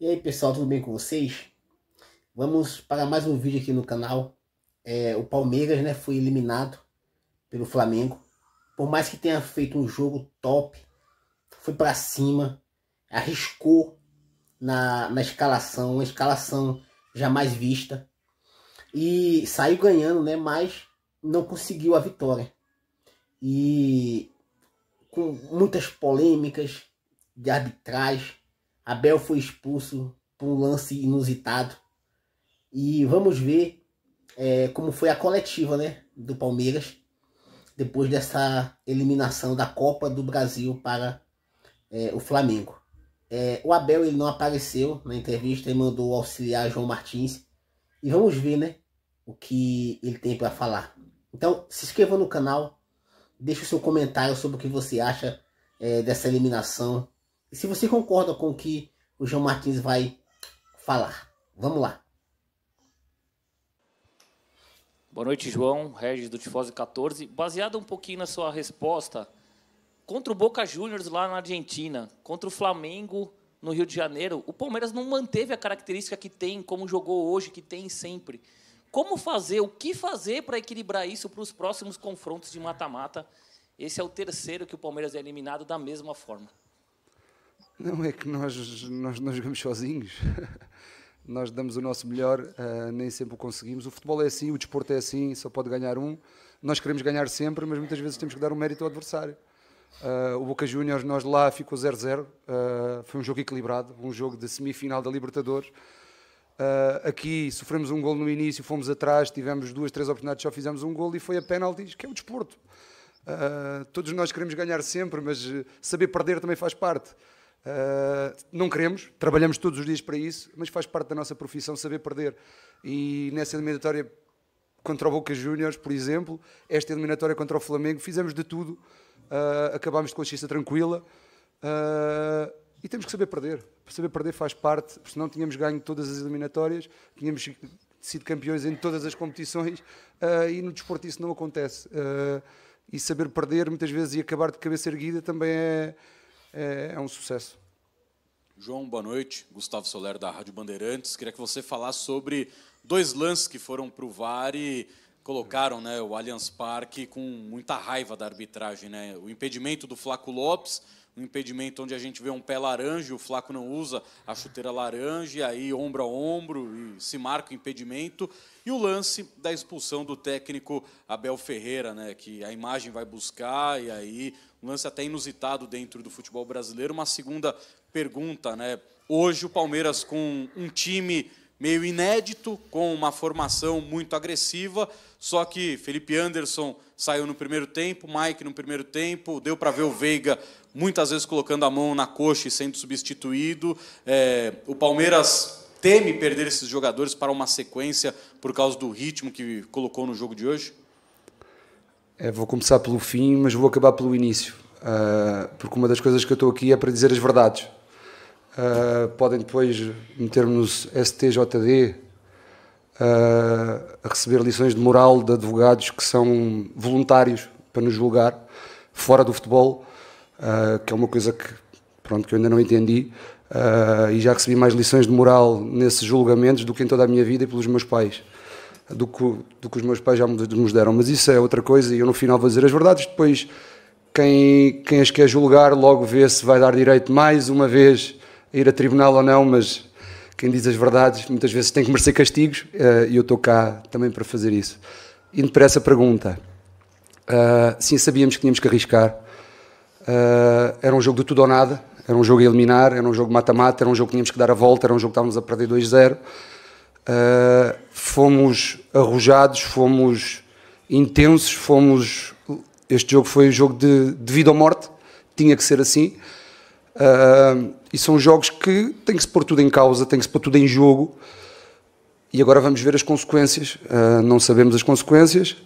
E aí pessoal, tudo bem com vocês? Vamos para mais um vídeo aqui no canal. É, o Palmeiras né, foi eliminado pelo Flamengo. Por mais que tenha feito um jogo top, foi para cima, arriscou na, na escalação, uma escalação jamais vista. E saiu ganhando, né, mas não conseguiu a vitória. E com muitas polêmicas de arbitragem Abel foi expulso por um lance inusitado. E vamos ver é, como foi a coletiva né, do Palmeiras depois dessa eliminação da Copa do Brasil para é, o Flamengo. É, o Abel ele não apareceu na entrevista e mandou auxiliar João Martins. E vamos ver né, o que ele tem para falar. Então se inscreva no canal, deixe o seu comentário sobre o que você acha é, dessa eliminação e se você concorda com o que o João Martins vai falar. Vamos lá. Boa noite, João, Regis do Tifose 14. Baseado um pouquinho na sua resposta, contra o Boca Juniors lá na Argentina, contra o Flamengo no Rio de Janeiro, o Palmeiras não manteve a característica que tem, como jogou hoje, que tem sempre. Como fazer, o que fazer para equilibrar isso para os próximos confrontos de mata-mata? Esse é o terceiro que o Palmeiras é eliminado da mesma forma. Não é que nós, nós jogamos sozinhos. nós damos o nosso melhor, uh, nem sempre o conseguimos. O futebol é assim, o desporto é assim, só pode ganhar um. Nós queremos ganhar sempre, mas muitas vezes temos que dar um mérito ao adversário. Uh, o Boca Juniors, nós lá ficou 0-0. Uh, eh, foi um jogo equilibrado, um jogo de semifinal da Libertadores. aqui sofremos um gol no início, fomos atrás, tivemos duas, três oportunidades, só fizemos um gol e foi a penaltis, que é o desporto. todos nós queremos ganhar sempre, mas saber perder também faz parte. Ah, não queremos, trabalhamos todos os dias para isso, mas faz parte da nossa profissão saber perder. E nessa eliminatória contra o Boca Juniors, por exemplo, esta eliminatória contra o Flamengo, fizemos de tudo, uh, acabámos de consciência tranquila uh, e temos que saber perder. Saber perder faz parte, porque senão tínhamos ganho todas as eliminatórias, tínhamos sido campeões em todas as competições e no desporto isso não acontece. e saber perder muitas vezes e acabar de cabeça erguida também é é, é um sucesso. João, boa noite. Gustavo Soler, da Rádio Bandeirantes. Queria que você falasse sobre dois lances que foram para o VAR e colocaram né, o Allianz Parque com muita raiva da arbitragem. Né? O impedimento do Flaco Lopes, um impedimento onde a gente vê um pé laranja, o Flaco não usa a chuteira laranja, aí ombro a ombro e se marca o impedimento. E o lance da expulsão do técnico Abel Ferreira, né, que a imagem vai buscar e aí um lance até inusitado dentro do futebol brasileiro, uma segunda pergunta, né? Hoje o Palmeiras com um time meio inédito, com uma formação muito agressiva, só que Felipe Anderson saiu no primeiro tempo, Mike no primeiro tempo, deu para ver o Veiga muitas vezes colocando a mão na coxa e sendo substituído. É, o Palmeiras teme perder esses jogadores para uma sequência por causa do ritmo que colocou no jogo de hoje? É, vou começar pelo fim, mas vou acabar pelo início. Uh, porque uma das coisas que eu estou aqui é para dizer as verdades. Uh, podem depois meter-me nos STJD uh, ah, a receber lições de moral de advogados que são voluntários para nos julgar, fora do futebol, uh, que é uma coisa que, pronto, que eu ainda não entendi. e já recebi mais lições de moral nesses julgamentos do que em toda a minha vida e pelos meus pais. Do que, do que os meus pais já nos deram. Mas isso é outra coisa e eu no final vou dizer as verdades. Depois, quem, quem as quer julgar, logo vê se vai dar direito mais uma vez ir a tribunal ou não, mas quem diz as verdades muitas vezes tem que merecer castigos eh, e eu estou cá também para fazer isso. Indo para essa pergunta, eh, sim, sabíamos que tínhamos que arriscar. Eh, era um jogo de tudo ou nada, era um jogo a eliminar, era um jogo mata-mata, era um jogo que tínhamos que dar a volta, era um jogo que estávamos a perder 2-0. fomos arrojados, fomos intensos, fomos. Este jogo foi um jogo de, de vida ou morte, tinha que ser assim. Uh, e são jogos que tem que se pôr tudo em causa, tem que se pôr tudo em jogo. E agora vamos ver as consequências. Uh, não sabemos as consequências.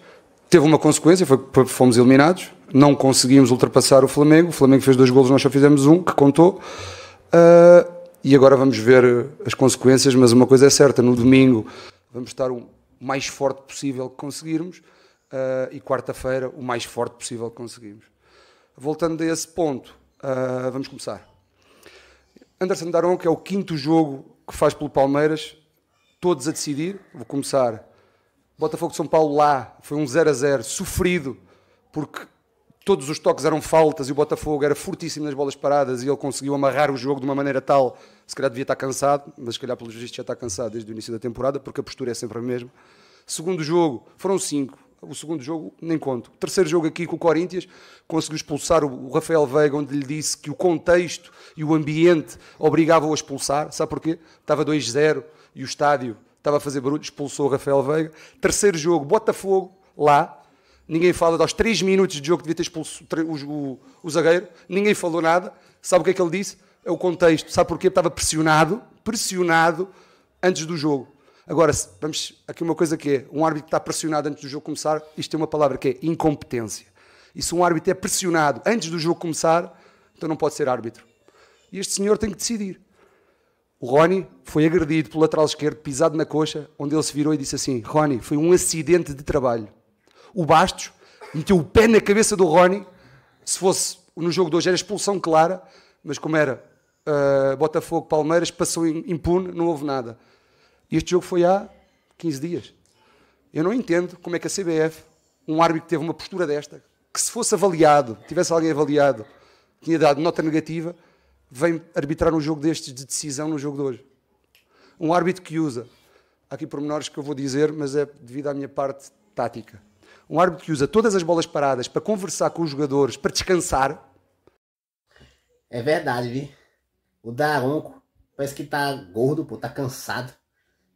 Teve uma consequência, foi que fomos eliminados. Não conseguimos ultrapassar o Flamengo. O Flamengo fez dois golos, nós só fizemos um, que contou. Uh, e agora vamos ver as consequências, mas uma coisa é certa: no domingo vamos estar o mais forte possível que conseguirmos e quarta-feira o mais forte possível que conseguimos. Voltando a esse ponto, Uh, vamos começar. Anderson Daron, que é o quinto jogo que faz pelo Palmeiras, todos a decidir. Vou começar. Botafogo de São Paulo lá foi um 0 a 0 sofrido, porque todos os toques eram faltas e o Botafogo era fortíssimo nas bolas paradas e ele conseguiu amarrar o jogo de uma maneira tal, se calhar devia estar cansado, mas se calhar pelos vistos já está cansado desde o início da temporada, porque a postura é sempre a mesma. Segundo jogo, foram cinco, o segundo jogo, nem conto. O terceiro jogo aqui com o Corinthians, conseguiu expulsar o Rafael Veiga, onde lhe disse que o contexto e o ambiente obrigavam a expulsar. Sabe porquê? Estava 2-0 e o estádio estava a fazer barulho, expulsou o Rafael Veiga. Terceiro jogo, Botafogo, lá. Ninguém fala aos 3 minutos de jogo que devia ter expulso o, o, o zagueiro. Ninguém falou nada. Sabe o que é que ele disse? É o contexto. Sabe porquê? Estava pressionado, pressionado antes do jogo. Agora, vamos aqui uma coisa que é: um árbitro que está pressionado antes do jogo começar, isto tem uma palavra que é incompetência. E se um árbitro é pressionado antes do jogo começar, então não pode ser árbitro. E este senhor tem que decidir. O Rony foi agredido pelo lateral esquerdo, pisado na coxa, onde ele se virou e disse assim: Rony, foi um acidente de trabalho. O Bastos meteu o pé na cabeça do Rony. Se fosse no jogo de hoje, era expulsão clara, mas como era uh, Botafogo, Palmeiras, passou impune, não houve nada este jogo foi há 15 dias. Eu não entendo como é que a CBF, um árbitro que teve uma postura desta, que se fosse avaliado, tivesse alguém avaliado, tinha dado nota negativa, vem arbitrar um jogo destes de decisão no jogo de hoje. Um árbitro que usa, há aqui pormenores que eu vou dizer, mas é devido à minha parte tática. Um árbitro que usa todas as bolas paradas para conversar com os jogadores, para descansar. É verdade, vi. O Daronco parece que está gordo, está cansado.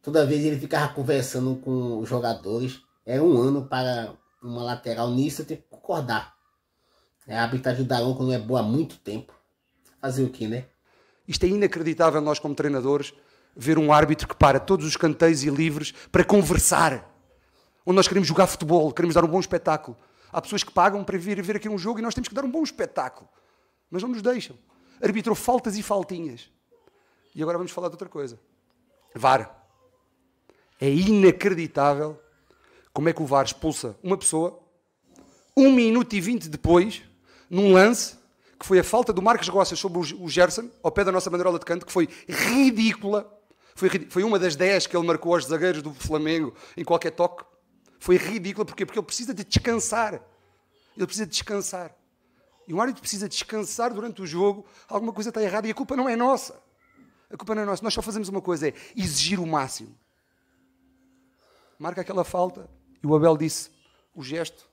Toda vez ele ficava conversando com os jogadores. Era um ano para uma lateral nisso, ter que concordar. É, a ajudar do Daronco não é boa há muito tempo. Fazer o quê, né? Isto é inacreditável nós como treinadores ver um árbitro que para todos os canteios e livres para conversar. Onde nós queremos jogar futebol, queremos dar um bom espetáculo. Há pessoas que pagam para vir ver aqui um jogo e nós temos que dar um bom espetáculo. Mas não nos deixam. Arbitrou faltas e faltinhas. E agora vamos falar de outra coisa. VAR. É inacreditável como é que o VAR expulsa uma pessoa um minuto e vinte depois, num lance que foi a falta do Marcos Gossas sobre o Gerson, ao pé da nossa banderola de canto, que foi ridícula. Foi, foi uma das dez que ele marcou aos zagueiros do Flamengo em qualquer toque. Foi ridícula, porquê? Porque ele precisa de descansar. Ele precisa de descansar. E um árbitro precisa descansar durante o jogo, alguma coisa está errada e a culpa não é nossa. A culpa não é nossa. Nós só fazemos uma coisa, é exigir o máximo marca aquela falta. E o Abel disse: o gesto.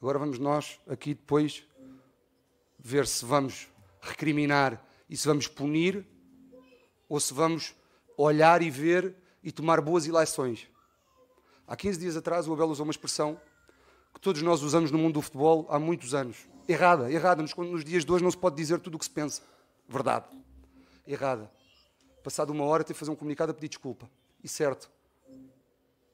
Agora vamos nós aqui depois ver se vamos recriminar e se vamos punir ou se vamos olhar e ver e tomar boas eleições. Há 15 dias atrás o Abel usou uma expressão que todos nós usamos no mundo do futebol há muitos anos. Errada, errada. Nos, nos dias de hoje não se pode dizer tudo o que se pensa. Verdade. Errada. Passado uma hora, teve que fazer um comunicado a pedir desculpa. E certo,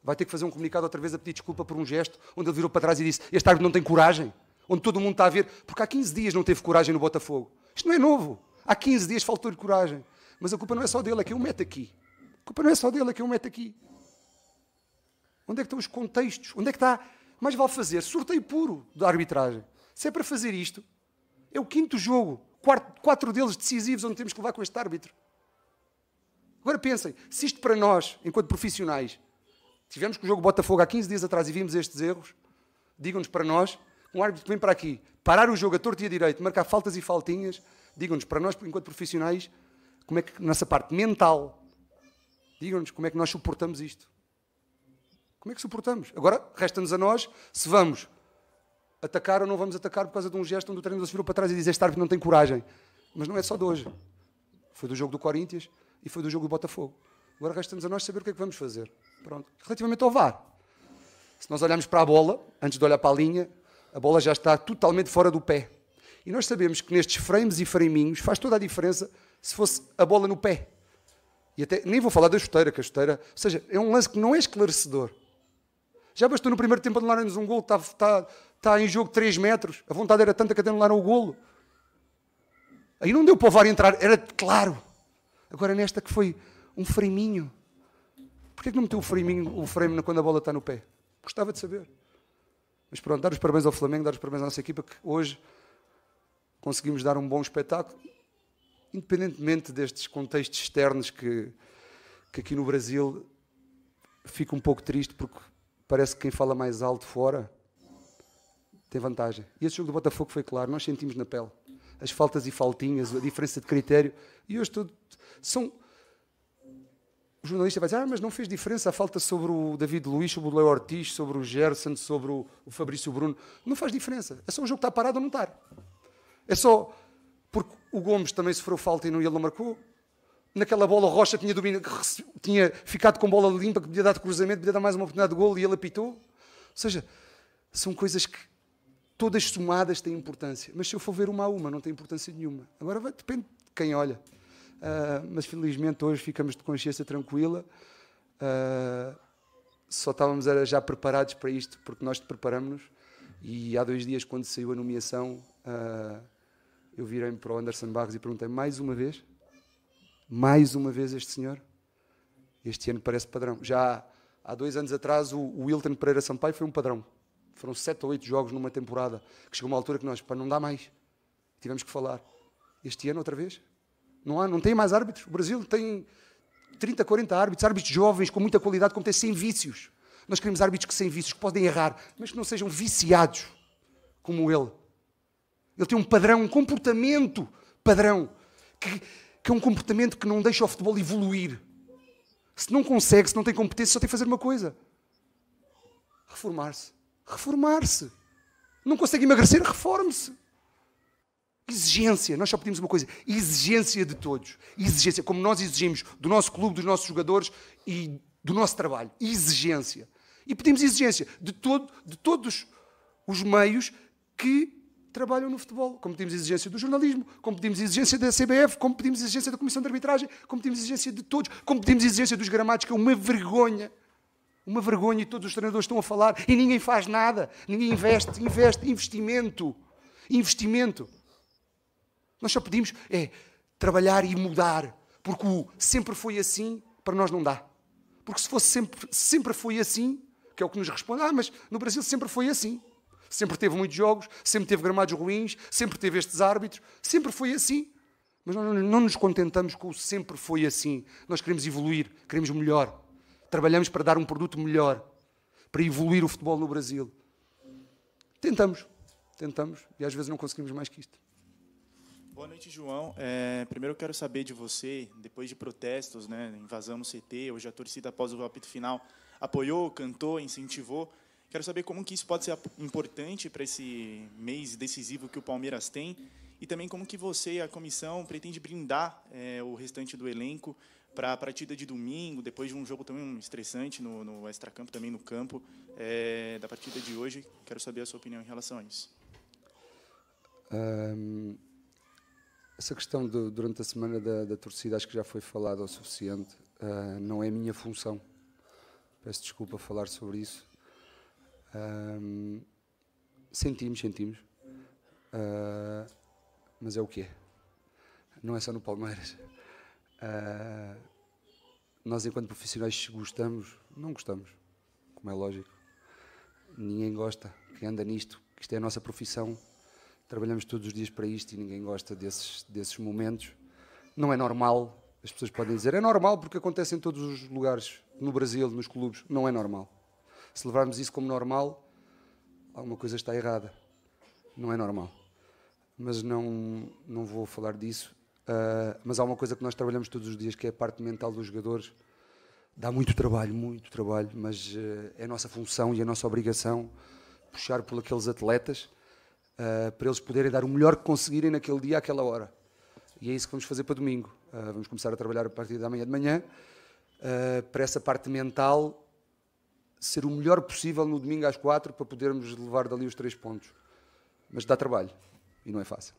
vai ter que fazer um comunicado outra vez a pedir desculpa por um gesto onde ele virou para trás e disse: Este árbitro não tem coragem. Onde todo mundo está a ver, porque há 15 dias não teve coragem no Botafogo. Isto não é novo. Há 15 dias faltou-lhe coragem. Mas a culpa não é só dele, é que eu meto aqui. A culpa não é só dele, é que eu meto aqui. Onde é que estão os contextos? Onde é que está? Mas vale fazer sorteio puro da arbitragem. Se é para fazer isto, é o quinto jogo, quatro deles decisivos, onde temos que levar com este árbitro. Agora pensem, se isto para nós, enquanto profissionais, Tivemos com o jogo Botafogo há 15 dias atrás e vimos estes erros. Digam-nos para nós, um árbitro que vem para aqui parar o jogo a torto e a direito, marcar faltas e faltinhas, digam-nos para nós, enquanto profissionais, como é que nessa nossa parte mental, digam-nos como é que nós suportamos isto. Como é que suportamos? Agora, resta-nos a nós se vamos atacar ou não vamos atacar por causa de um gesto onde o treinador se virou para trás e diz este árbitro não tem coragem. Mas não é só de hoje. Foi do jogo do Corinthians e foi do jogo do Botafogo. Agora resta-nos a nós saber o que é que vamos fazer. Pronto. Relativamente ao VAR, se nós olharmos para a bola, antes de olhar para a linha, a bola já está totalmente fora do pé. E nós sabemos que nestes frames e framinhos faz toda a diferença se fosse a bola no pé. E até nem vou falar da chuteira, que a chuteira, ou seja, é um lance que não é esclarecedor. Já bastou no primeiro tempo anularem-nos um golo, está, está, está em jogo 3 metros, a vontade era tanta que até anularam o golo. Aí não deu para o VAR entrar, era claro. Agora nesta que foi um framinho. Porquê que não meteu o, framing, o frame quando a bola está no pé? Gostava de saber. Mas pronto, dar os parabéns ao Flamengo, dar os parabéns à nossa equipa, que hoje conseguimos dar um bom espetáculo, independentemente destes contextos externos que, que aqui no Brasil fico um pouco triste, porque parece que quem fala mais alto fora tem vantagem. E esse jogo do Botafogo foi claro, nós sentimos na pele as faltas e faltinhas, a diferença de critério. E hoje tudo são o jornalista vai dizer, ah, mas não fez diferença a falta sobre o David Luiz, sobre o Leo Ortiz, sobre o Gerson, sobre o, Fabrício Bruno. Não faz diferença. É só o jogo que está parado ou não está. É só porque o Gomes também sofreu falta e não, ele não marcou. Naquela bola, o Rocha tinha, dominado, tinha ficado com bola limpa, que podia dar cruzamento, podia dar mais uma oportunidade de golo e ele apitou. Ou seja, são coisas que todas somadas têm importância. Mas se eu for ver uma a uma, não tem importância nenhuma. Agora vai, depende de quem olha. Uh, mas felizmente hoje ficamos de consciência tranquila. Uh, só estávamos já preparados para isto, porque nós te preparamos. E há dois dias, quando saiu a nomeação, uh, eu virei-me para o Anderson Barros e perguntei mais uma vez: mais uma vez este senhor? Este ano parece padrão. Já há dois anos atrás, o, o Wilton Pereira Sampaio foi um padrão. Foram sete ou oito jogos numa temporada, que chegou uma altura que nós, para não dá mais, tivemos que falar. Este ano, outra vez? Não, há, não tem mais árbitros. O Brasil tem 30, 40 árbitros, árbitros jovens com muita qualidade, como tem sem vícios. Nós queremos árbitros que sem vícios, que podem errar, mas que não sejam viciados como ele. Ele tem um padrão, um comportamento padrão, que, que é um comportamento que não deixa o futebol evoluir. Se não consegue, se não tem competência, só tem que fazer uma coisa: reformar-se. Reformar-se. Não consegue emagrecer, reforme-se. Exigência, nós só pedimos uma coisa: exigência de todos. Exigência, como nós exigimos do nosso clube, dos nossos jogadores e do nosso trabalho. Exigência. E pedimos exigência de, todo, de todos os meios que trabalham no futebol. Como pedimos exigência do jornalismo, como pedimos exigência da CBF, como pedimos exigência da Comissão de Arbitragem, como pedimos exigência de todos, como pedimos exigência dos gramados, que é uma vergonha. Uma vergonha e todos os treinadores estão a falar e ninguém faz nada. Ninguém investe, investe, investimento. Investimento. Nós só pedimos é trabalhar e mudar, porque o sempre foi assim para nós não dá. Porque se fosse sempre, sempre foi assim, que é o que nos responde, ah, mas no Brasil sempre foi assim. Sempre teve muitos jogos, sempre teve gramados ruins, sempre teve estes árbitros, sempre foi assim. Mas nós não nos contentamos com o sempre foi assim. Nós queremos evoluir, queremos melhor. Trabalhamos para dar um produto melhor, para evoluir o futebol no Brasil. Tentamos, tentamos, e às vezes não conseguimos mais que isto. Boa noite, João. É, primeiro eu quero saber de você, depois de protestos, né, invasão no CT, hoje a torcida após o apito final apoiou, cantou, incentivou. Quero saber como que isso pode ser importante para esse mês decisivo que o Palmeiras tem e também como que você e a comissão pretende brindar é, o restante do elenco para a partida de domingo, depois de um jogo tão estressante no, no extracampo, também no campo, é, da partida de hoje. Quero saber a sua opinião em relação a isso. Um... Essa questão de, durante a semana da, da, torcida acho que já foi falada o suficiente. Uh, não é minha função. Peço desculpa falar sobre isso. Ah, sentimos, sentimos. Uh, mas é o que é. Não é só no Palmeiras. nós, enquanto profissionais, gostamos, não gostamos, como é lógico. Ninguém gosta. Quem anda nisto, que isto é a nossa profissão, Trabalhamos todos os dias para isto e ninguém gosta desses, desses momentos. Não é normal. As pessoas podem dizer, é normal porque acontece em todos os lugares, no Brasil, nos clubes. Não é normal. Se levarmos isso como normal, alguma coisa está errada. Não é normal. Mas não, não vou falar disso. Uh, mas há uma coisa que nós trabalhamos todos os dias, que é a parte mental dos jogadores. Dá muito trabalho, muito trabalho, mas uh, é a nossa função e a nossa obrigação puxar por aqueles atletas uh, para eles poderem dar o melhor que conseguirem naquele dia, àquela hora. E é isso que vamos fazer para domingo. Uh, vamos começar a trabalhar a partir da manhã de manhã, uh, para essa parte mental ser o melhor possível no domingo às quatro, para podermos levar dali os três pontos. Mas dá trabalho e não é fácil.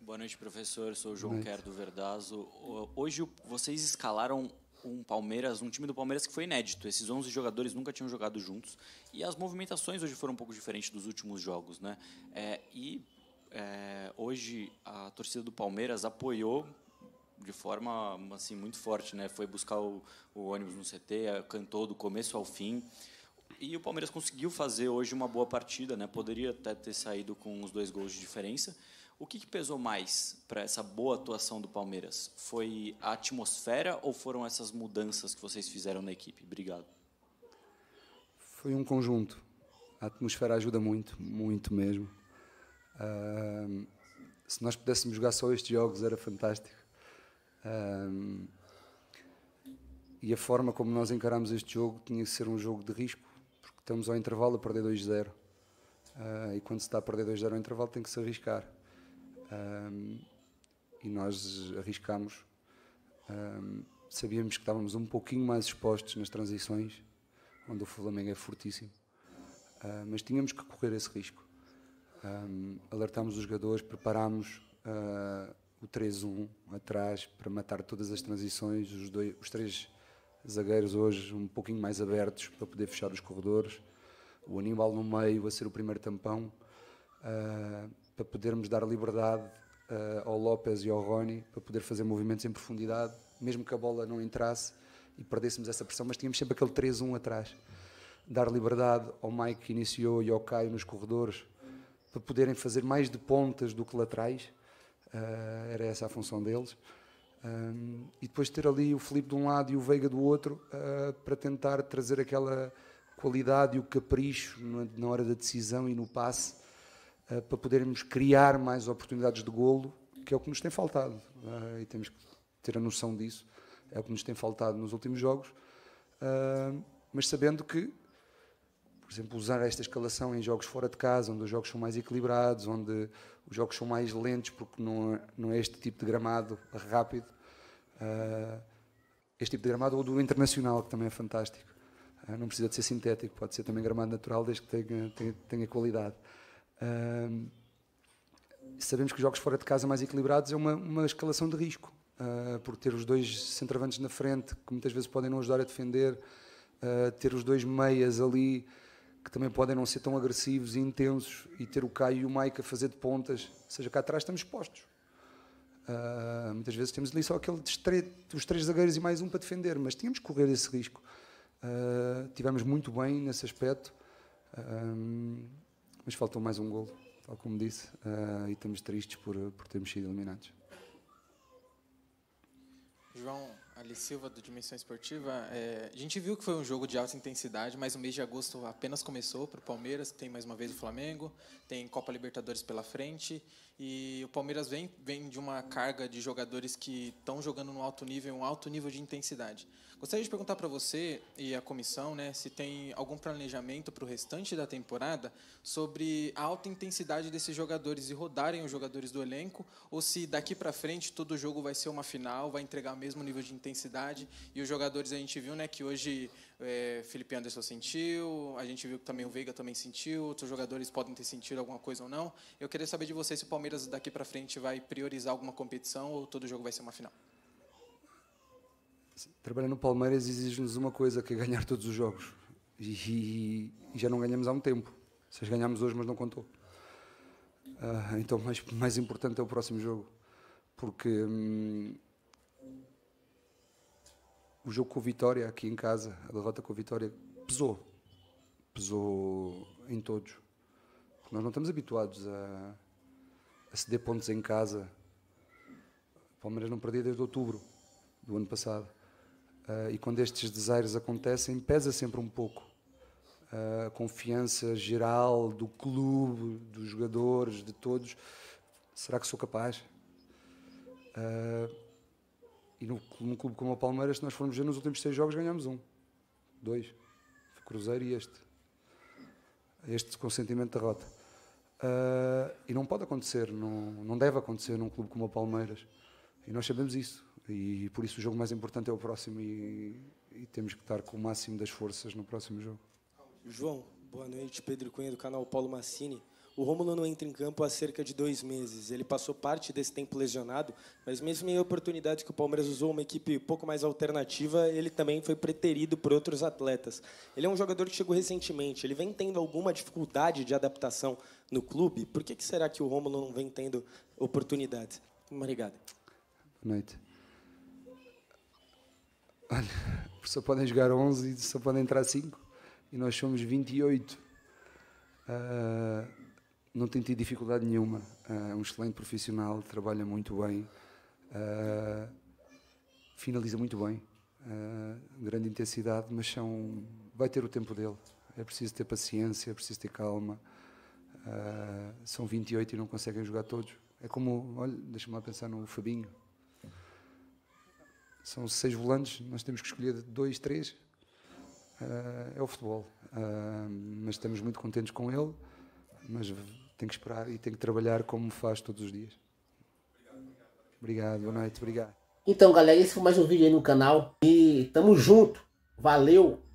Boa noite, professor. Sou o João Quer do Verdazo. Hoje vocês escalaram um Palmeiras, um time do Palmeiras que foi inédito. Esses 11 jogadores nunca tinham jogado juntos e as movimentações hoje foram um pouco diferentes dos últimos jogos, né? É, e é, hoje a torcida do Palmeiras apoiou de forma assim muito forte, né? Foi buscar o, o ônibus no CT, é, cantou do começo ao fim. E o Palmeiras conseguiu fazer hoje uma boa partida, né? Poderia até ter saído com os dois gols de diferença, o que, que pesou mais para essa boa atuação do Palmeiras? Foi a atmosfera ou foram essas mudanças que vocês fizeram na equipe? Obrigado. Foi um conjunto. A atmosfera ajuda muito, muito mesmo. Uh, se nós pudéssemos jogar só estes jogos era fantástico. Uh, e a forma como nós encaramos este jogo tinha que ser um jogo de risco, porque estamos ao intervalo a perder 2-0. Uh, ah, e quando se está a perder 2-0 ao intervalo tem que se arriscar. Um, e nós arriscámos. Um, sabíamos que estávamos um pouquinho mais expostos nas transições, onde o Flamengo é fortíssimo, uh, mas tínhamos que correr esse risco. Um, alertámos os jogadores, preparámos uh, o 3-1 atrás para matar todas as transições, os, dois, os três zagueiros hoje um pouquinho mais abertos para poder fechar os corredores, o Aníbal no meio a ser o primeiro tampão. Ah, para podermos dar liberdade uh, ao López e ao Rony para poder fazer movimentos em profundidade, mesmo que a bola não entrasse e perdêssemos essa pressão, mas tínhamos sempre aquele 3-1 atrás. Dar liberdade ao Mike que iniciou e ao Caio nos corredores para poderem fazer mais de pontas do que laterais, uh, era essa a função deles. Um, eh, e depois ter ali o Felipe de um lado e o Veiga do outro uh, para tentar trazer aquela qualidade e o capricho na, na hora da decisão e no passe eh, para podermos criar mais oportunidades de golo, que é o que nos tem faltado. Uh, e temos que ter a noção disso. É o que nos tem faltado nos últimos jogos. Eh, mas sabendo que, por exemplo, usar esta escalação em jogos fora de casa, onde os jogos são mais equilibrados, onde os jogos são mais lentos, porque não é, não é este tipo de gramado rápido este tipo de gramado ou do internacional, que também é fantástico. Não precisa de ser sintético, pode ser também gramado natural, desde que tenha, tenha, tenha qualidade sabemos que os jogos fora de casa mais equilibrados é uma, uma escalação de risco, uh, por ter os dois centravantes na frente, que muitas vezes podem não ajudar a defender, uh, ter os dois meias ali, que também podem não ser tão agressivos e intensos, e ter o Caio e o Mike a fazer de pontas. Ou seja, cá atrás estamos expostos. Uh, muitas vezes temos ali só aquele os três zagueiros e mais um para defender, mas tínhamos que correr esse risco. Uh, tivemos muito bem nesse aspecto. Mas faltou mais um gol, tal como disse, uh, e estamos tristes por, por termos sido eliminados. João, Ali Silva, do Dimensão Esportiva. É, a gente viu que foi um jogo de alta intensidade, mas o mês de agosto apenas começou para o Palmeiras, tem mais uma vez o Flamengo, tem Copa Libertadores pela frente. E o Palmeiras vem, vem de uma carga de jogadores que estão jogando no alto nível, um alto nível de intensidade. Gostaria de perguntar para você e a comissão né, se tem algum planejamento para o restante da temporada sobre a alta intensidade desses jogadores e rodarem os jogadores do elenco, ou se daqui para frente todo jogo vai ser uma final, vai entregar o mesmo nível de intensidade intensidade. E os jogadores a gente viu, né, que hoje é, Felipe Anderson sentiu, a gente viu que também o Veiga também sentiu, outros jogadores podem ter sentido alguma coisa ou não. Eu queria saber de vocês se o Palmeiras daqui para frente vai priorizar alguma competição ou todo jogo vai ser uma final. Trabalhar no Palmeiras exige-nos uma coisa, que é ganhar todos os jogos. E, e já não ganhamos há um tempo. Vocês ganhamos hoje, mas não contou. Uh, então, mais, mais importante é o próximo jogo, porque hum, o jogo com o Vitória aqui em casa, a derrota com o Vitória, pesou. Pesou em todos. Nós não estamos habituados a, a ceder pontos em casa. O Palmeiras não perdia desde outubro do ano passado. Uh, e quando estes desaires acontecem, pesa sempre um pouco. Uh, a confiança geral do clube, dos jogadores, de todos. Será que sou capaz? Uh, e num, num clube como o Palmeiras, se nós formos ver, nos últimos seis jogos ganhamos um. Dois. Cruzeiro e este. Este com sentimento de derrota. Uh, e não pode acontecer, não, não deve acontecer num clube como o Palmeiras. E nós sabemos isso. E por isso o jogo mais importante é o próximo e, e temos que estar com o máximo das forças no próximo jogo. João, boa noite. Pedro Cunha, do canal Paulo Massini. O Rômulo não entra em campo há cerca de dois meses. Ele passou parte desse tempo lesionado, mas mesmo em oportunidades que o Palmeiras usou uma equipe um pouco mais alternativa, ele também foi preterido por outros atletas. Ele é um jogador que chegou recentemente. Ele vem tendo alguma dificuldade de adaptação no clube. Por que, que será que o Rômulo não vem tendo oportunidades? Obrigado. Boa noite. Olha, só podem jogar 11 e só podem entrar 5. E nós somos 28. Uh, não tem tido dificuldade nenhuma. É um excelente profissional, trabalha muito bem, ah, finaliza muito bem, ah, grande intensidade, mas são, vai ter o tempo dele. É preciso ter paciência, é preciso ter calma. são 28 e não conseguem jogar todos. É como, olha, deixa-me lá pensar no Fabinho. São seis volantes, nós temos que escolher dois, três. é o futebol. mas estamos muito contentes com ele mas tem que esperar e tem que trabalhar como faz todos os dias. Obrigado, boa noite, obrigado. Então, galera, esse foi mais um vídeo aí no canal e tamo junto. Valeu!